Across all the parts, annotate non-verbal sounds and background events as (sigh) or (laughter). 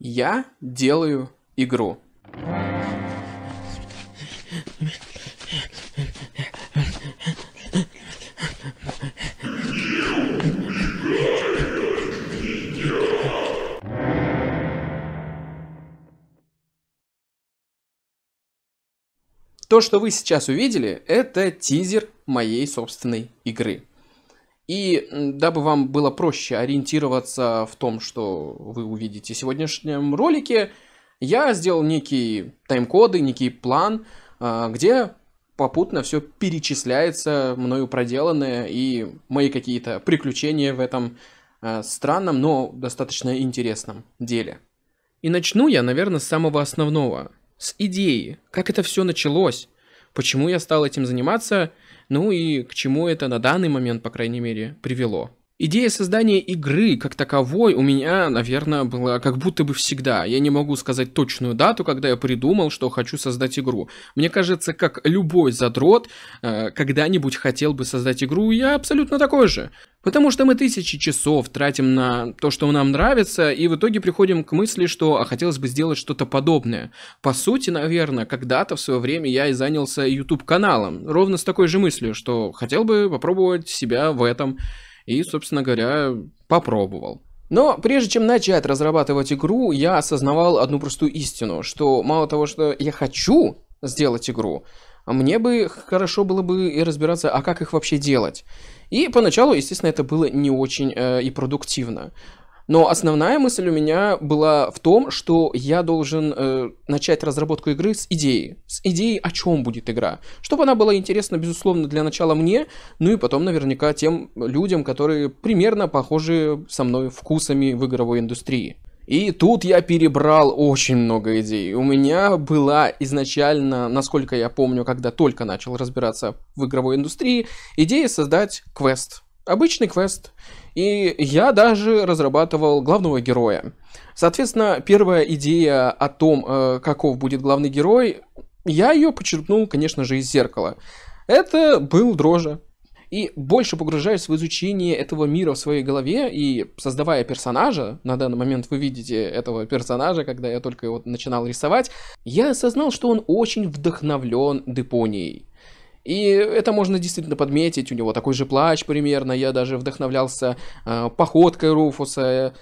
Я делаю игру. То, что вы сейчас увидели, это тизер моей собственной игры. И дабы вам было проще ориентироваться в том, что вы увидите в сегодняшнем ролике, я сделал некие тайм-коды, некий план, а, где попутно все перечисляется мною проделанное и мои какие-то приключения в этом а, странном, но достаточно интересном деле. И начну я, наверное, с самого основного, с идеи, как это все началось, почему я стал этим заниматься – ну и к чему это на данный момент, по крайней мере, привело. Идея создания игры как таковой у меня, наверное, была как будто бы всегда. Я не могу сказать точную дату, когда я придумал, что хочу создать игру. Мне кажется, как любой задрот, э, когда-нибудь хотел бы создать игру, я абсолютно такой же. Потому что мы тысячи часов тратим на то, что нам нравится, и в итоге приходим к мысли, что а хотелось бы сделать что-то подобное. По сути, наверное, когда-то в свое время я и занялся YouTube-каналом, ровно с такой же мыслью, что хотел бы попробовать себя в этом и, собственно говоря, попробовал. Но прежде чем начать разрабатывать игру, я осознавал одну простую истину, что мало того, что я хочу сделать игру, мне бы хорошо было бы и разбираться, а как их вообще делать. И поначалу, естественно, это было не очень э, и продуктивно. Но основная мысль у меня была в том, что я должен э, начать разработку игры с идеи. С идеей, о чем будет игра. Чтобы она была интересна, безусловно, для начала мне, ну и потом наверняка тем людям, которые примерно похожи со мной вкусами в игровой индустрии. И тут я перебрал очень много идей. У меня была изначально, насколько я помню, когда только начал разбираться в игровой индустрии, идея создать квест Обычный квест. И я даже разрабатывал главного героя. Соответственно, первая идея о том, э, каков будет главный герой, я ее почерпнул, конечно же, из зеркала. Это был дрожа И больше погружаясь в изучение этого мира в своей голове и создавая персонажа, на данный момент вы видите этого персонажа, когда я только его начинал рисовать, я осознал, что он очень вдохновлен Депонией. И это можно действительно подметить, у него такой же плач примерно, я даже вдохновлялся э, походкой Руфуса.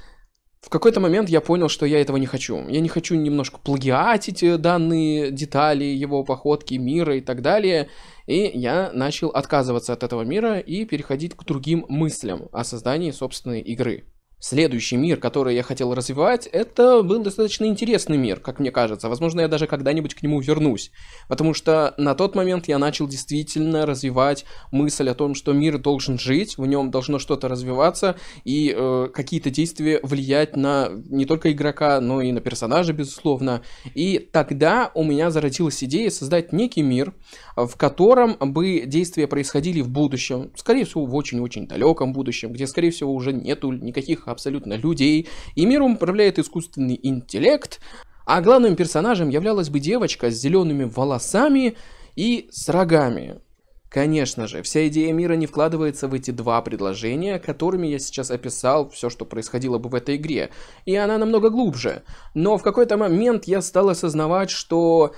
В какой-то момент я понял, что я этого не хочу. Я не хочу немножко плагиатить э, данные детали его походки, мира и так далее. И я начал отказываться от этого мира и переходить к другим мыслям о создании собственной игры. Следующий мир, который я хотел развивать, это был достаточно интересный мир, как мне кажется. Возможно, я даже когда-нибудь к нему вернусь. Потому что на тот момент я начал действительно развивать мысль о том, что мир должен жить, в нем должно что-то развиваться, и э, какие-то действия влиять на не только игрока, но и на персонажа, безусловно. И тогда у меня зародилась идея создать некий мир, в котором бы действия происходили в будущем, скорее всего, в очень-очень далеком будущем, где, скорее всего, уже нету никаких абсолютно людей, и миром управляет искусственный интеллект, а главным персонажем являлась бы девочка с зелеными волосами и с рогами. Конечно же, вся идея мира не вкладывается в эти два предложения, которыми я сейчас описал все, что происходило бы в этой игре, и она намного глубже. Но в какой-то момент я стал осознавать, что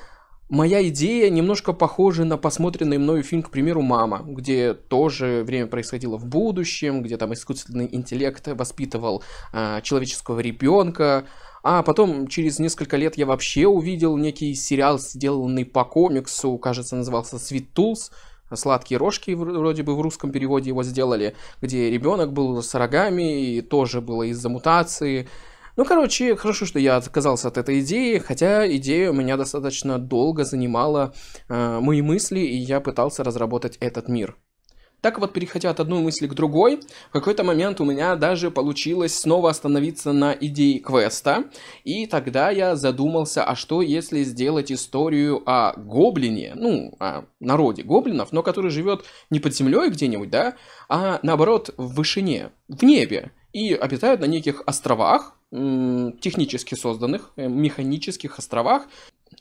Моя идея немножко похожа на посмотренный мною фильм, к примеру, «Мама», где тоже время происходило в будущем, где там искусственный интеллект воспитывал э, человеческого ребенка. А потом, через несколько лет, я вообще увидел некий сериал, сделанный по комиксу, кажется, назывался "Sweet Tools», сладкие рожки вроде бы в русском переводе его сделали, где ребенок был с рогами, и тоже было из-за мутации. Ну, короче, хорошо, что я отказался от этой идеи, хотя идея у меня достаточно долго занимала э, мои мысли, и я пытался разработать этот мир. Так вот, переходя от одной мысли к другой, в какой-то момент у меня даже получилось снова остановиться на идее квеста, и тогда я задумался, а что если сделать историю о гоблине, ну, о народе гоблинов, но который живет не под землей где-нибудь, да, а наоборот в вышине, в небе, и обитают на неких островах, технически созданных, э, механических островах,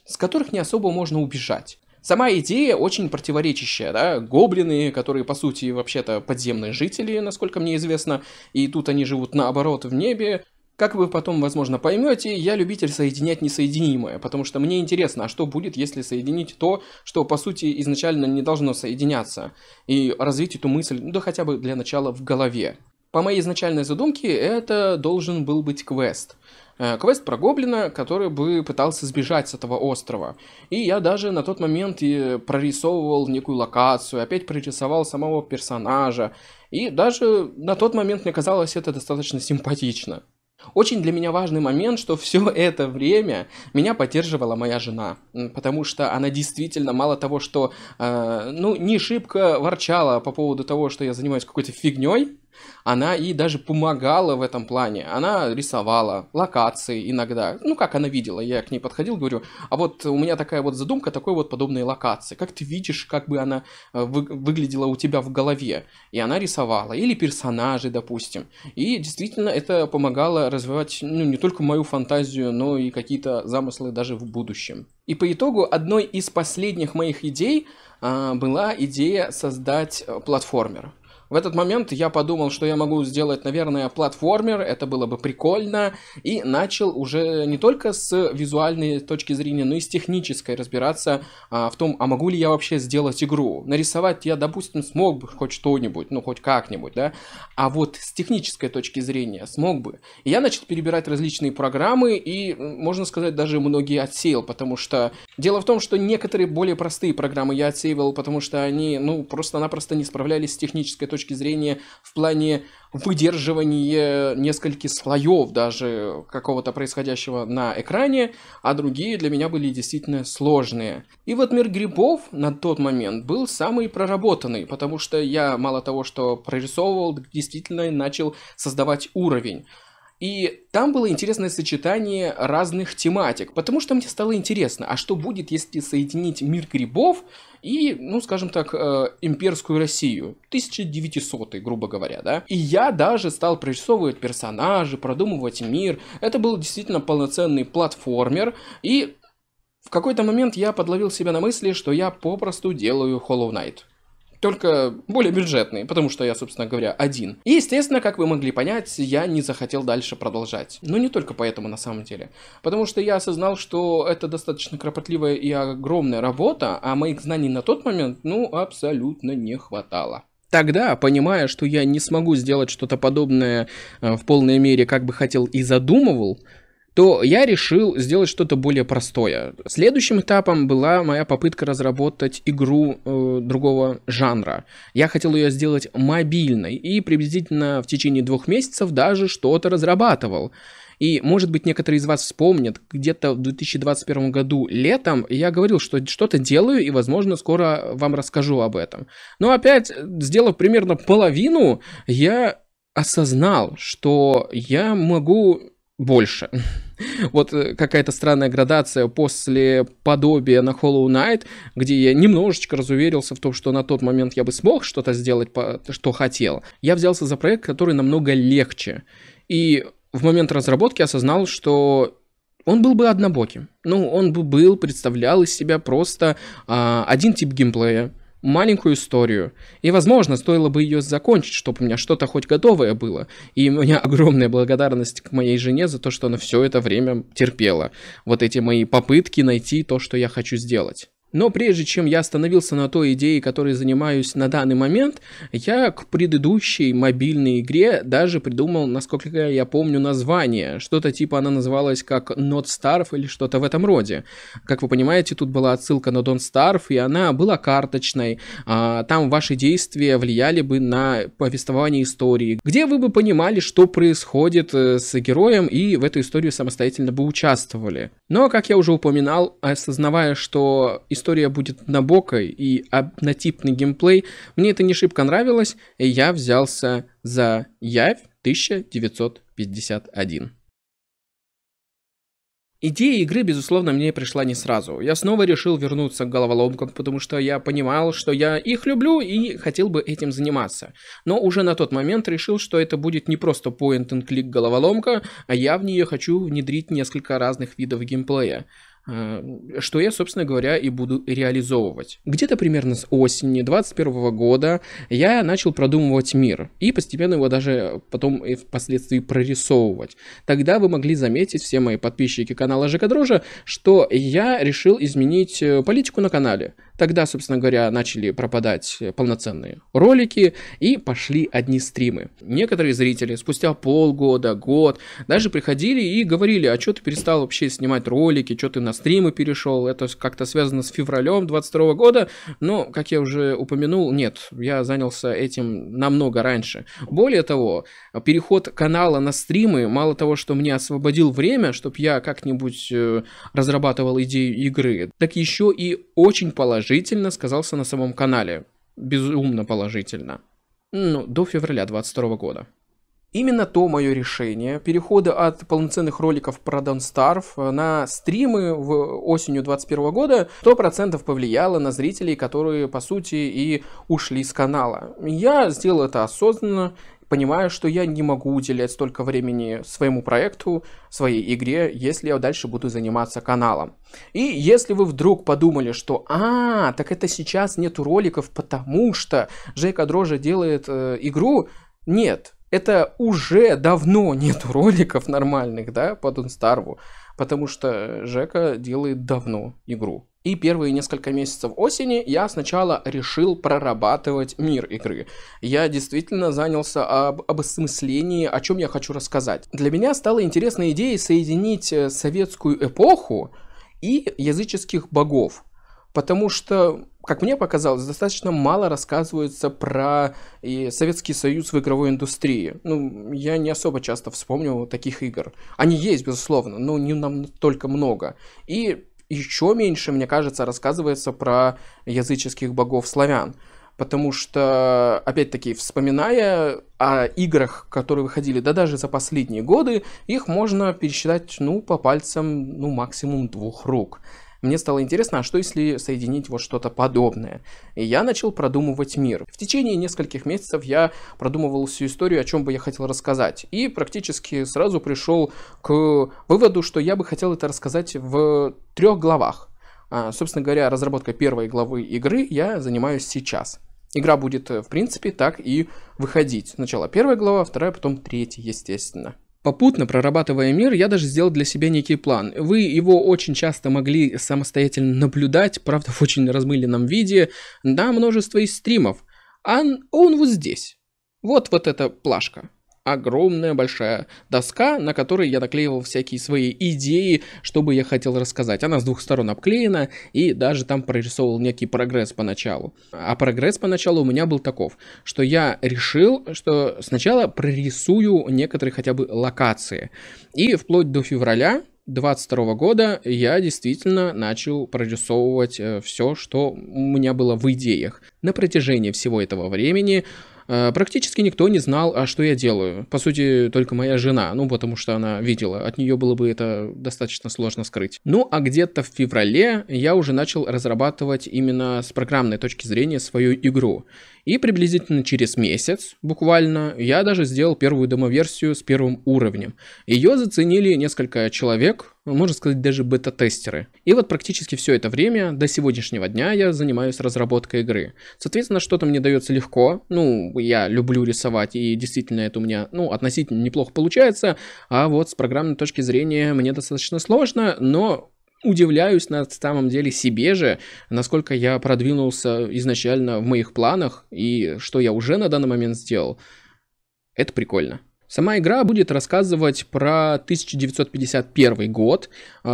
с которых не особо можно убежать. Сама идея очень противоречащая, да, гоблины, которые, по сути, вообще-то подземные жители, насколько мне известно, и тут они живут наоборот в небе, как вы потом, возможно, поймете, я любитель соединять несоединимое, потому что мне интересно, а что будет, если соединить то, что, по сути, изначально не должно соединяться, и развить эту мысль, ну, да хотя бы для начала в голове. По моей изначальной задумке, это должен был быть квест. Э, квест про гоблина, который бы пытался сбежать с этого острова. И я даже на тот момент и прорисовывал некую локацию, опять прорисовал самого персонажа. И даже на тот момент мне казалось это достаточно симпатично. Очень для меня важный момент, что все это время меня поддерживала моя жена, потому что она действительно мало того, что, э, ну, не шибко ворчала по поводу того, что я занимаюсь какой-то фигней, она и даже помогала в этом плане. Она рисовала локации иногда. Ну, как она видела, я к ней подходил, говорю, а вот у меня такая вот задумка, такой вот подобные локации. Как ты видишь, как бы она э, вы, выглядела у тебя в голове? И она рисовала. Или персонажи, допустим. И действительно это помогало развивать ну, не только мою фантазию, но и какие-то замыслы даже в будущем. И по итогу одной из последних моих идей а, была идея создать э, платформер. В этот момент я подумал, что я могу сделать, наверное, платформер, это было бы прикольно, и начал уже не только с визуальной точки зрения, но и с технической разбираться а, в том, а могу ли я вообще сделать игру. Нарисовать я, допустим, смог бы хоть что-нибудь, ну хоть как-нибудь, да, а вот с технической точки зрения смог бы. И я начал перебирать различные программы и, можно сказать, даже многие отсеял, потому что дело в том, что некоторые более простые программы я отсеивал, потому что они, ну, просто-напросто не справлялись с технической точки точки зрения в плане выдерживания нескольких слоев даже какого-то происходящего на экране, а другие для меня были действительно сложные. И вот мир грибов на тот момент был самый проработанный, потому что я мало того, что прорисовывал, действительно начал создавать уровень. И там было интересное сочетание разных тематик, потому что мне стало интересно, а что будет, если соединить мир грибов и, ну, скажем так, э, имперскую Россию, 1900 грубо говоря, да? И я даже стал прорисовывать персонажи, продумывать мир. Это был действительно полноценный платформер, и в какой-то момент я подловил себя на мысли, что я попросту делаю Hollow Knight только более бюджетный, потому что я, собственно говоря, один. И, естественно, как вы могли понять, я не захотел дальше продолжать. Но ну, не только поэтому, на самом деле. Потому что я осознал, что это достаточно кропотливая и огромная работа, а моих знаний на тот момент, ну, абсолютно не хватало. Тогда, понимая, что я не смогу сделать что-то подобное э, в полной мере, как бы хотел и задумывал, то я решил сделать что-то более простое. Следующим этапом была моя попытка разработать игру э, другого жанра. Я хотел ее сделать мобильной и приблизительно в течение двух месяцев даже что-то разрабатывал. И, может быть, некоторые из вас вспомнят, где-то в 2021 году летом я говорил, что что-то делаю и, возможно, скоро вам расскажу об этом. Но опять, сделав примерно половину, я осознал, что я могу больше. (laughs) вот э, какая-то странная градация после подобия на Hollow Knight, где я немножечко разуверился в том, что на тот момент я бы смог что-то сделать, что хотел. Я взялся за проект, который намного легче. И в момент разработки осознал, что он был бы однобоким. Ну, он бы был, представлял из себя просто а, один тип геймплея, маленькую историю. И, возможно, стоило бы ее закончить, чтобы у меня что-то хоть готовое было. И у меня (laughs) огромная благодарность к моей жене за то, что она все это время терпела. Вот эти мои попытки найти то, что я хочу сделать. Но прежде чем я остановился на той идее, которой занимаюсь на данный момент, я к предыдущей мобильной игре даже придумал, насколько я помню, название. Что-то типа она называлась как Not Starve или что-то в этом роде. Как вы понимаете, тут была отсылка на Don't Starve, и она была карточной. А, там ваши действия влияли бы на повествование истории, где вы бы понимали, что происходит э, с героем, и в эту историю самостоятельно бы участвовали. Но, как я уже упоминал, осознавая, что история будет набокой и однотипный геймплей. Мне это не шибко нравилось, и я взялся за Явь 1951. Идея игры, безусловно, мне пришла не сразу. Я снова решил вернуться к головоломкам, потому что я понимал, что я их люблю и хотел бы этим заниматься. Но уже на тот момент решил, что это будет не просто point-and-click головоломка, а я в нее хочу внедрить несколько разных видов геймплея. Э, что я, собственно говоря, и буду реализовывать. Где-то примерно с осени 2021 года я начал продумывать мир и постепенно его даже потом и впоследствии прорисовывать. Тогда вы могли заметить, все мои подписчики канала ЖК Дрожа, что я решил изменить э, политику на канале – Тогда, собственно говоря, начали пропадать полноценные ролики и пошли одни стримы. Некоторые зрители спустя полгода, год даже приходили и говорили, а что ты перестал вообще снимать ролики, что ты на стримы перешел, это как-то связано с февралем 22 года, но, как я уже упомянул, нет, я занялся этим намного раньше. Более того, переход канала на стримы, мало того, что мне освободил время, чтобы я как-нибудь э, разрабатывал идею игры, так еще и очень положительно положительно сказался на самом канале. Безумно положительно. Ну, до февраля 22 года. Именно то мое решение перехода от полноценных роликов про Don't Starve э, на стримы в осенью 2021 года 100% повлияло на зрителей, которые, по сути, и ушли с канала. Я сделал это осознанно, понимая, что я не могу уделять столько времени своему проекту, своей игре, если я дальше буду заниматься каналом. И если вы вдруг подумали, что «А, так это сейчас нету роликов, потому что Жека Дрожа делает э, игру», нет, это уже давно нет роликов нормальных, да, по Донстарву, потому что Жека делает давно игру. И первые несколько месяцев осени я сначала решил прорабатывать мир игры. Я действительно занялся об, об осмыслении, о чем я хочу рассказать. Для меня стала интересной идеей соединить э, советскую эпоху и языческих богов. Потому что как мне показалось, достаточно мало рассказывается про и Советский Союз в игровой индустрии. Ну, я не особо часто вспомнил таких игр. Они есть, безусловно, но не нам только много. И еще меньше, мне кажется, рассказывается про языческих богов славян. Потому что, опять-таки, вспоминая о играх, которые выходили, да даже за последние годы, их можно пересчитать, ну, по пальцам, ну, максимум двух рук мне стало интересно, а что если соединить вот что-то подобное? И я начал продумывать мир. В течение нескольких месяцев я продумывал всю историю, о чем бы я хотел рассказать. И практически сразу пришел к выводу, что я бы хотел это рассказать в трех главах. А, собственно говоря, разработка первой главы игры я занимаюсь сейчас. Игра будет, э, в принципе, так и выходить. Сначала первая глава, вторая, потом третья, естественно. Попутно, прорабатывая мир, я даже сделал для себя некий план. Вы его очень часто могли самостоятельно наблюдать, правда в очень размыленном виде, на множество из стримов. А он вот здесь. Вот вот эта плашка огромная большая доска, на которой я наклеивал всякие свои идеи, что бы я хотел рассказать. Она с двух сторон обклеена, и даже там прорисовывал некий прогресс поначалу. А прогресс поначалу у меня был таков, что я решил, что сначала прорисую некоторые хотя бы локации. И вплоть до февраля 22 года я действительно начал прорисовывать э, все, что у меня было в идеях. На протяжении всего этого времени Э, практически никто не знал, а что я делаю. По сути, только моя жена, ну, потому что она видела. От нее было бы это достаточно сложно скрыть. Ну, а где-то в феврале я уже начал разрабатывать именно с программной точки зрения свою игру. И приблизительно через месяц, буквально, я даже сделал первую демоверсию с первым уровнем. Ее заценили несколько человек, можно сказать, даже бета-тестеры. И вот практически все это время, до сегодняшнего дня, я занимаюсь разработкой игры. Соответственно, что-то мне дается легко. Ну, я люблю рисовать, и действительно это у меня, ну, относительно неплохо получается. А вот с программной точки зрения мне достаточно сложно, но удивляюсь на самом деле себе же, насколько я продвинулся изначально в моих планах и что я уже на данный момент сделал. Это прикольно. Сама игра будет рассказывать про 1951 год э,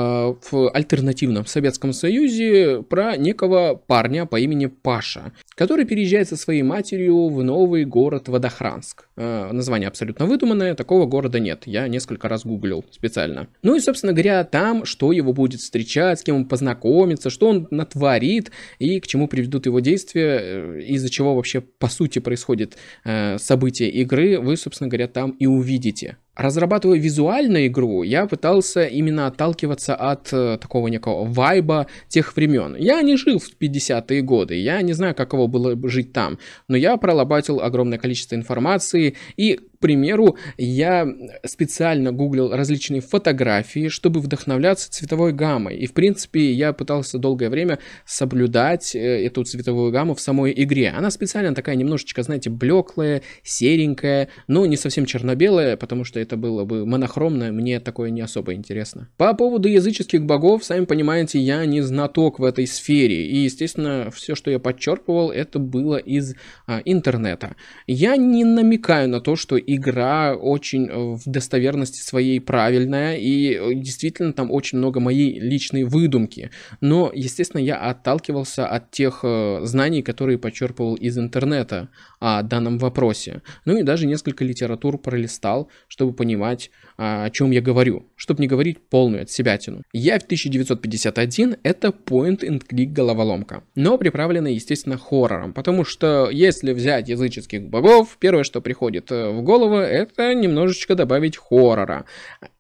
в альтернативном Советском Союзе про некого парня по имени Паша, который переезжает со своей матерью в новый город Водохранск. Э, название абсолютно выдуманное, такого города нет, я несколько раз гуглил специально. Ну и, собственно говоря, там, что его будет встречать, с кем он познакомится, что он натворит и к чему приведут его действия, э, из-за чего вообще по сути происходит э, событие игры, вы, собственно говоря, там и и увидите. Разрабатывая визуальную игру, я пытался именно отталкиваться от э, такого некого вайба тех времен. Я не жил в 50-е годы, я не знаю, каково было жить там, но я пролобатил огромное количество информации и к примеру, я специально гуглил различные фотографии, чтобы вдохновляться цветовой гаммой. И, в принципе, я пытался долгое время соблюдать э, эту цветовую гамму в самой игре. Она специально такая немножечко, знаете, блеклая, серенькая, но не совсем черно-белая, потому что это было бы монохромно, мне такое не особо интересно. По поводу языческих богов, сами понимаете, я не знаток в этой сфере, и, естественно, все, что я подчеркивал, это было из а, интернета. Я не намекаю на то, что игра очень в достоверности своей правильная, и э, действительно там очень много моей личной выдумки, но, естественно, я отталкивался от тех э, знаний, которые подчерпывал из интернета, о данном вопросе. Ну и даже несколько литератур пролистал, чтобы понимать, а, о чем я говорю, чтобы не говорить полную от себя тяну. Я в 1951 это point and click головоломка, но приправленная, естественно, хоррором, потому что если взять языческих богов, первое, что приходит э, в голову, это немножечко добавить хоррора.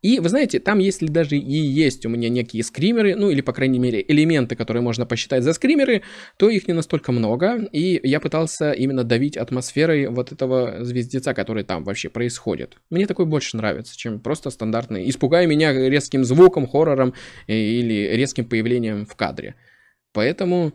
И вы знаете, там если даже и есть у меня некие скримеры, ну или по крайней мере элементы, которые можно посчитать за скримеры, то их не настолько много, и я пытался именно давить атмосферой вот этого звездеца, который там вообще происходит. Мне такой больше нравится, чем просто стандартный. Испугай меня резким звуком, хоррором э, или резким появлением в кадре. Поэтому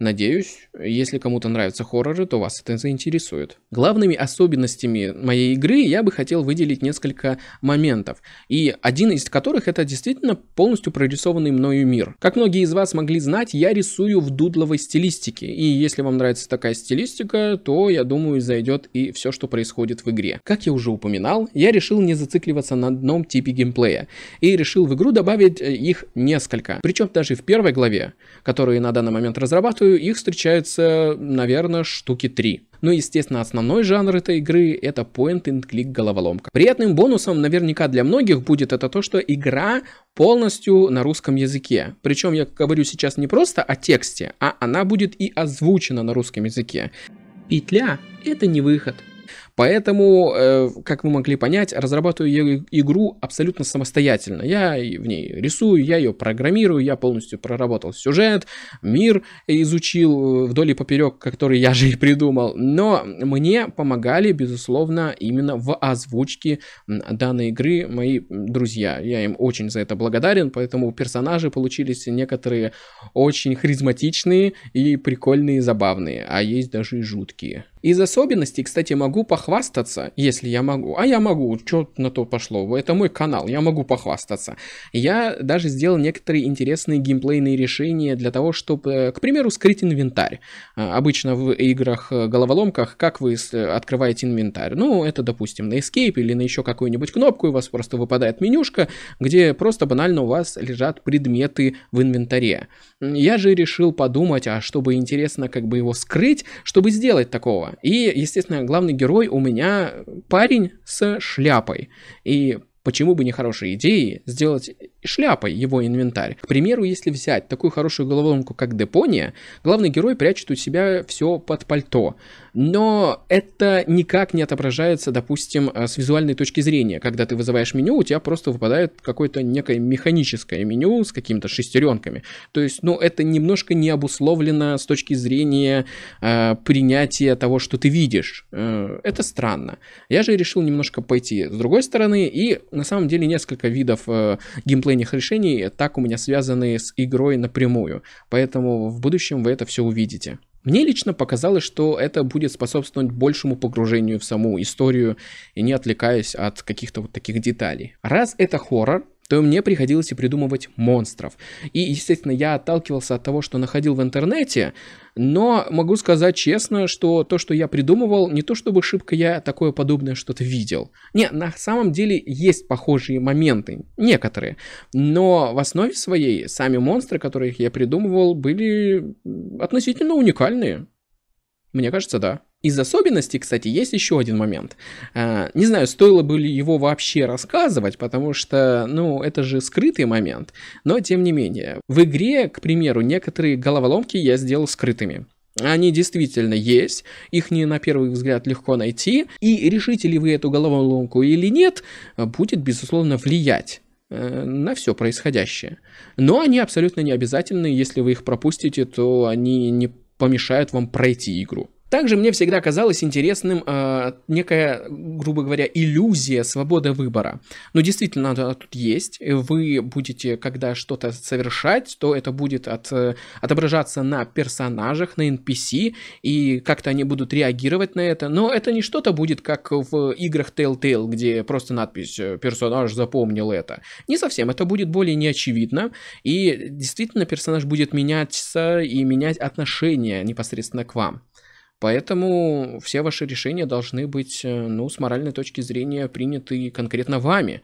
Надеюсь, если кому-то нравятся хорроры, то вас это заинтересует. Главными особенностями моей игры я бы хотел выделить несколько моментов, и один из которых это действительно полностью прорисованный мною мир. Как многие из вас могли знать, я рисую в дудловой стилистике, и если вам нравится такая стилистика, то, я думаю, зайдет и все, что происходит в игре. Как я уже упоминал, я решил не зацикливаться на одном типе геймплея, и решил в игру добавить э, их несколько, причем даже в первой главе, которую на данный момент разрабатываю, их встречаются, наверное, штуки три. Ну, естественно, основной жанр этой игры это point-and-click головоломка. Приятным бонусом наверняка для многих будет это то, что игра полностью на русском языке. Причем я говорю сейчас не просто о тексте, а она будет и озвучена на русском языке. Петля — это не выход. Поэтому, э, как вы могли понять, разрабатываю игру абсолютно самостоятельно. Я в ней рисую, я ее программирую, я полностью проработал сюжет, мир изучил э, вдоль и поперек, который я же и придумал. Но мне помогали, безусловно, именно в озвучке данной игры мои друзья. Я им очень за это благодарен, поэтому персонажи получились некоторые очень харизматичные и прикольные, забавные, а есть даже и жуткие. Из особенностей, кстати, могу похвалить похвастаться, если я могу, а я могу, что на то пошло, это мой канал, я могу похвастаться. Я даже сделал некоторые интересные геймплейные решения для того, чтобы, э, к примеру, скрыть инвентарь. А, обычно в играх-головоломках, э, как вы э, открываете инвентарь? Ну, это, допустим, на Escape или на еще какую-нибудь кнопку, и у вас просто выпадает менюшка, где просто банально у вас лежат предметы в инвентаре. Я же решил подумать, а чтобы интересно как бы его скрыть, чтобы сделать такого. И, естественно, главный герой у у меня парень с шляпой. И почему бы не хорошей идеей сделать шляпой его инвентарь. К примеру, если взять такую хорошую головоломку, как Депония, главный герой прячет у себя все под пальто но это никак не отображается, допустим, а, с визуальной точки зрения. Когда ты вызываешь меню, у тебя просто выпадает какое-то некое механическое меню с какими-то шестеренками. То есть, ну, это немножко не обусловлено с точки зрения э, принятия того, что ты видишь. Э, это странно. Я же решил немножко пойти с другой стороны, и на самом деле несколько видов э, геймплейных решений так у меня связаны с игрой напрямую. Поэтому в будущем вы это все увидите. Мне лично показалось, что это будет способствовать большему погружению в саму историю и не отвлекаясь от каких-то вот таких деталей. Раз это хоррор, то мне приходилось и придумывать монстров. И, естественно, я отталкивался от того, что находил в интернете, но могу сказать честно, что то, что я придумывал, не то чтобы шибко я такое подобное что-то видел. Не, на самом деле есть похожие моменты, некоторые. Но в основе своей сами монстры, которых я придумывал, были относительно уникальные. Мне кажется, да. Из особенностей, кстати, есть еще один момент. А, не знаю, стоило бы ли его вообще рассказывать, потому что, ну, это же скрытый момент. Но, тем не менее, в игре, к примеру, некоторые головоломки я сделал скрытыми. Они действительно есть, их не на первый взгляд легко найти, и решите ли вы эту головоломку или нет, будет, безусловно, влиять э, на все происходящее. Но они абсолютно не обязательны, если вы их пропустите, то они не помешают вам пройти игру. Также мне всегда казалось интересным э, некая, грубо говоря, иллюзия свободы выбора. Но ну, действительно, она тут есть. Вы будете, когда что-то совершать, то это будет от, э, отображаться на персонажах, на NPC, и как-то они будут реагировать на это. Но это не что-то будет, как в играх Telltale, где просто надпись э, «Персонаж запомнил это». Не совсем. Это будет более неочевидно. И действительно, персонаж будет меняться и менять отношение непосредственно к вам. Поэтому все ваши решения должны быть, э, ну, с моральной точки зрения приняты конкретно вами.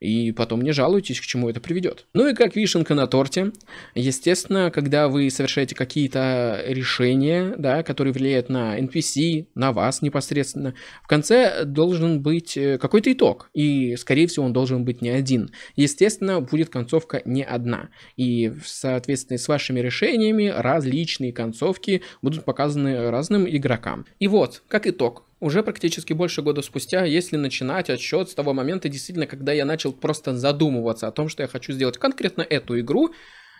И потом не жалуйтесь, к чему это приведет. Ну и как вишенка на торте, естественно, когда вы совершаете какие-то решения, да, которые влияют на NPC, на вас непосредственно, в конце должен быть э, какой-то итог. И, скорее всего, он должен быть не один. Естественно, будет концовка не одна. И соответственно, с вашими решениями различные концовки будут показаны разным игрокам. И вот, как итог, уже практически больше года спустя, если начинать отсчет с того момента, действительно, когда я начал просто задумываться о том, что я хочу сделать конкретно эту игру,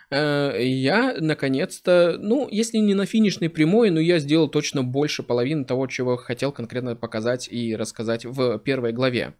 э, я наконец-то, ну, если не на финишной прямой, но я сделал точно больше половины того, чего хотел конкретно показать и рассказать в первой главе.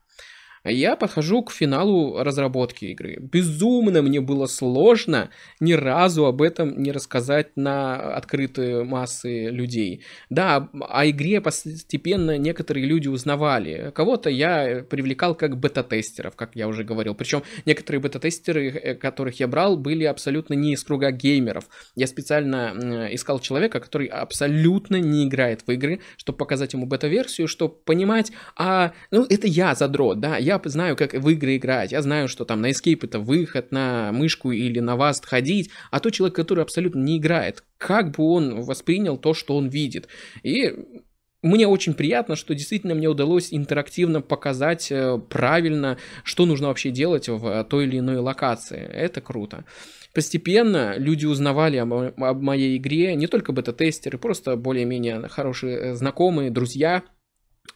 Я подхожу к финалу разработки игры. Безумно мне было сложно ни разу об этом не рассказать на открытые массы людей. Да, о игре постепенно некоторые люди узнавали. Кого-то я привлекал как бета-тестеров, как я уже говорил. Причем некоторые бета-тестеры, э, которых я брал, были абсолютно не из круга геймеров. Я специально искал человека, который абсолютно не играет в игры, чтобы показать ему бета-версию, чтобы понимать, а, ну, это я задрот, да, я я знаю, как в игры играть, я знаю, что там на Escape это выход, на мышку или на васт ходить, а тот человек, который абсолютно не играет, как бы он воспринял то, что он видит. И мне очень приятно, что действительно мне удалось интерактивно показать э, правильно, что нужно вообще делать в э, той или иной локации. Это круто. Постепенно люди узнавали о моей игре, не только бета-тестеры, просто более-менее хорошие э, знакомые, друзья –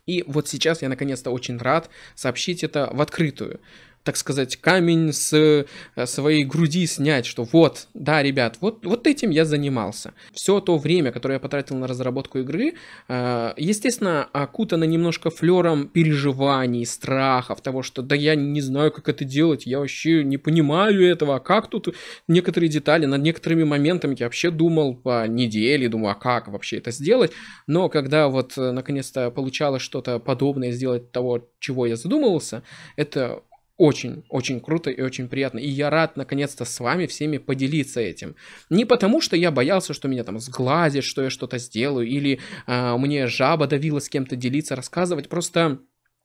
и вот сейчас я наконец-то очень рад сообщить это в открытую так сказать, камень с э, своей груди снять, что вот, да, ребят, вот, вот этим я занимался. Все то время, которое я потратил на разработку игры, э, естественно, окутано немножко флером переживаний, страхов, того, что да я не знаю, как это делать, я вообще не понимаю этого, а как тут некоторые детали, над некоторыми моментами я вообще думал по неделе, думаю, а как вообще это сделать, но когда вот э, наконец-то получалось что-то подобное сделать того, чего я задумывался, это очень, очень круто и очень приятно. И я рад, наконец-то, с вами всеми поделиться этим. Не потому, что я боялся, что меня там сглазит, что я что-то сделаю, или э, мне жаба давила с кем-то делиться, рассказывать. Просто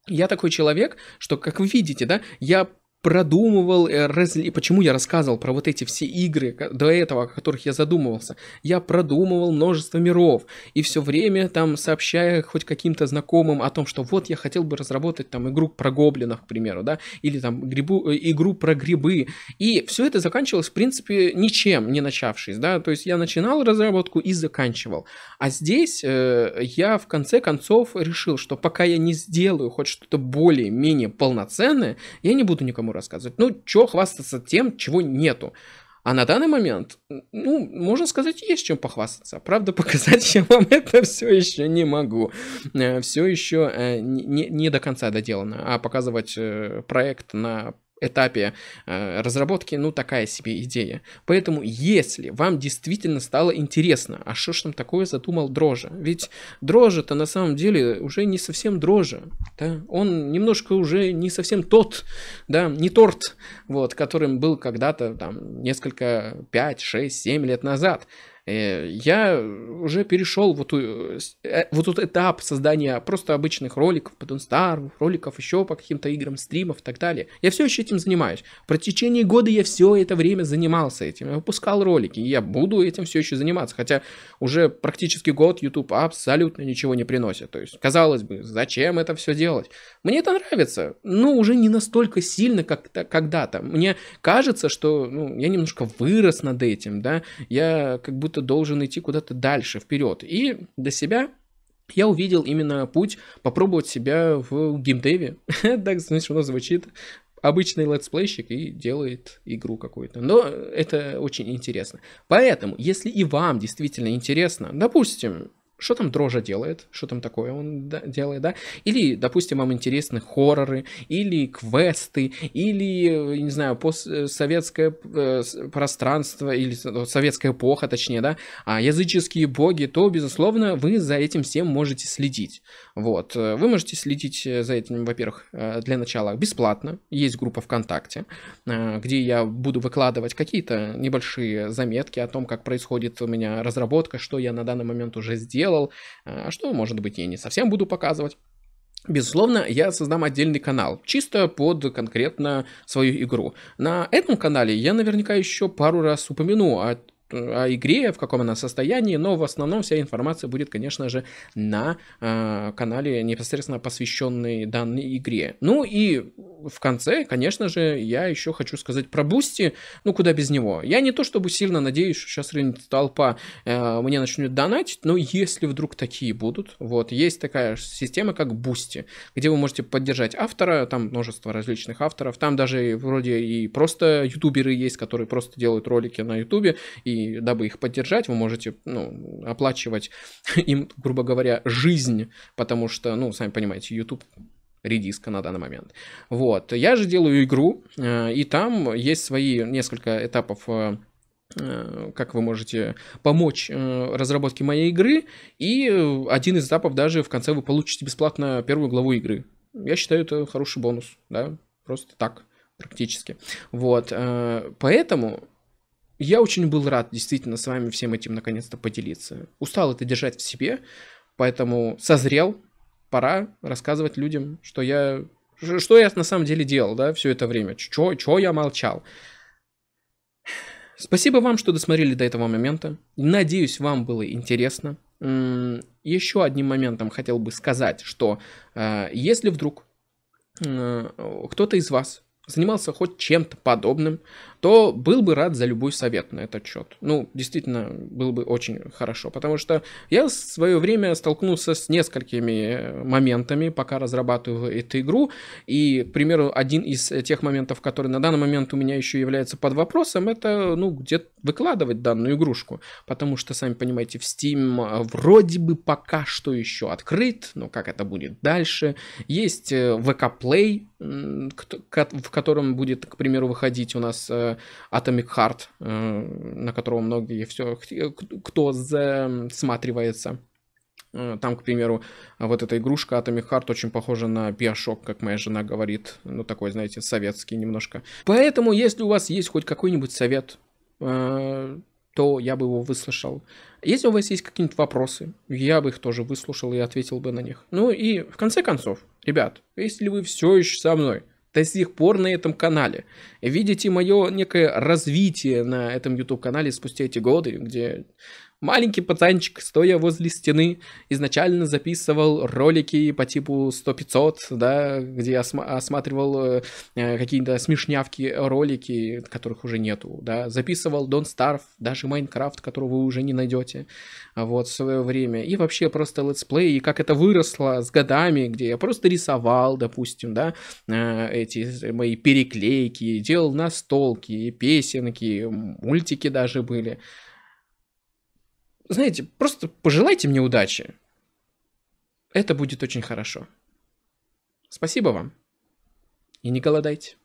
я такой человек, что, как вы видите, да, я продумывал, э, раз... почему я рассказывал про вот эти все игры до этого, о которых я задумывался. Я продумывал множество миров, и все время там сообщая хоть каким-то знакомым о том, что вот я хотел бы разработать там игру про гоблинов, к примеру, да, или там грибу... Э, игру про грибы. И все это заканчивалось, в принципе, ничем не начавшись, да, то есть я начинал разработку и заканчивал. А здесь э, я в конце концов решил, что пока я не сделаю хоть что-то более-менее полноценное, я не буду никому кому рассказывать. Ну, чего хвастаться тем, чего нету. А на данный момент, ну, можно сказать, есть чем похвастаться. А правда, (laughs) показать я вам это все еще не могу. Э, все еще э, не, не до конца доделано. А показывать э, проект на этапе э, разработки, ну, такая себе идея. Поэтому, если вам действительно стало интересно, а что ж там такое задумал дрожжа? Ведь дрожжа-то на самом деле уже не совсем дрожжа, да? Он немножко уже не совсем тот, да, не торт, вот, которым был когда-то там несколько, 5, 6, 7 лет назад. Э, я э, уже перешел вот, э, вот этот этап создания просто обычных роликов по Донстару, роликов еще по каким-то играм, стримов и так далее. Я все еще этим занимаюсь. В течение года я все это время занимался этим. Я выпускал ролики, и я буду этим все еще заниматься. Хотя уже практически год YouTube абсолютно ничего не приносит. То есть, казалось бы, зачем это все делать? Мне это нравится, но уже не настолько сильно, как когда-то. Мне кажется, что ну, я немножко вырос над этим, да, я как будто кто-то должен идти куда-то дальше, вперед. И для себя я увидел именно путь попробовать себя в геймдеве. (laughs) так смешно звучит. Обычный летсплейщик и делает игру какую-то. Но это очень интересно. Поэтому, если и вам действительно интересно, допустим, что там дрожа делает, что там такое он да, делает, да? Или, допустим, вам интересны хорроры, или квесты, или, э, не знаю, постсоветское э, э пространство, или советская эпоха, точнее, да, а языческие боги, то, безусловно, вы за этим всем можете следить. Вот. Э, вы можете следить за этим, во-первых, для начала бесплатно. Есть группа ВКонтакте, где я буду выкладывать какие-то небольшие заметки о том, как происходит у меня разработка, что я на данный момент уже сделал, делал, э, а что, может быть, я не совсем буду показывать. Безусловно, я создам отдельный канал, чисто под конкретно свою игру. На этом канале я наверняка еще пару раз упомяну о о игре, в каком она состоянии, но в основном вся информация будет, конечно же, на э, канале, непосредственно посвященной данной игре. Ну и в конце, конечно же, я еще хочу сказать про Бусти, ну куда без него. Я не то чтобы сильно надеюсь, что сейчас рынет толпа э, мне начнет донатить, но если вдруг такие будут, вот, есть такая система, как Бусти, где вы можете поддержать автора, там множество различных авторов, там даже вроде и просто ютуберы есть, которые просто делают ролики на ютубе, и дабы их поддержать, вы можете ну, оплачивать (laughs) им, грубо говоря, жизнь, потому что, ну, сами понимаете, YouTube редиска на данный момент. Вот. Я же делаю игру, э, и там есть свои несколько этапов э, э, как вы можете помочь разработке моей игры. И один из этапов даже в конце вы получите бесплатно первую главу игры. Я считаю, это хороший бонус, да, просто так практически. Вот, поэтому я очень был рад действительно с вами всем этим наконец-то поделиться. Устал это держать в себе, поэтому созрел, пора рассказывать людям, что я, что я на самом деле делал, да, все это время, чё, чё я молчал. Спасибо вам, что досмотрели до этого момента. Надеюсь, вам было интересно. Еще одним моментом хотел бы сказать, что э, если вдруг э, кто-то из вас занимался хоть чем-то подобным, то был бы рад за любой совет на этот счет. Ну, действительно, было бы очень хорошо, потому что я в свое время столкнулся с несколькими э, моментами, пока разрабатываю эту игру, и, к примеру, один из тех моментов, который на данный момент у меня еще является под вопросом, это, ну, где выкладывать данную игрушку, потому что, сами понимаете, в Steam э, вроде бы пока что еще открыт, но как это будет дальше. Есть VK э, Play, в котором будет, к примеру, выходить у нас Atomic Heart, э, на которого многие все, кто засматривается. Э, там, к примеру, вот эта игрушка Atomic Heart очень похожа на Bioshock, как моя жена говорит. Ну, такой, знаете, советский немножко. Поэтому, если у вас есть хоть какой-нибудь совет, э, то я бы его выслушал. Если у вас есть какие-нибудь вопросы, я бы их тоже выслушал и ответил бы на них. Ну и в конце концов, ребят, если вы все еще со мной, до сих пор на этом канале. Видите мое некое развитие на этом YouTube-канале спустя эти годы, где Маленький пацанчик, стоя возле стены, изначально записывал ролики по типу 100-500, да, где осма- осматривал э, э, какие-то смешнявки ролики, которых уже нету, да, записывал Don't Starve, даже Майнкрафт, которого вы уже не найдете, вот, в свое время, и вообще просто летсплей, и как это выросло с годами, где я просто рисовал, допустим, да, э, эти мои переклейки, делал настолки, песенки, мультики даже были, знаете, просто пожелайте мне удачи. Это будет очень хорошо. Спасибо вам. И не голодайте.